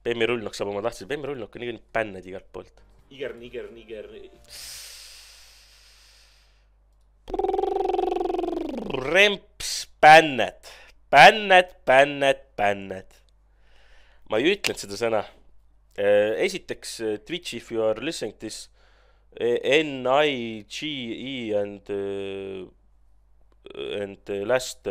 Bemmi rullnokk saab oma tahtsid, Bemmi rullnokk on niikuinii bänned igalt poolt. Iger, niger, niger. remps, bänned, bänned, bänned, bänned. ma ei ütlenud seda sõna. Äh, esiteks äh, Twitch if you are listening this äh, N I G E and and last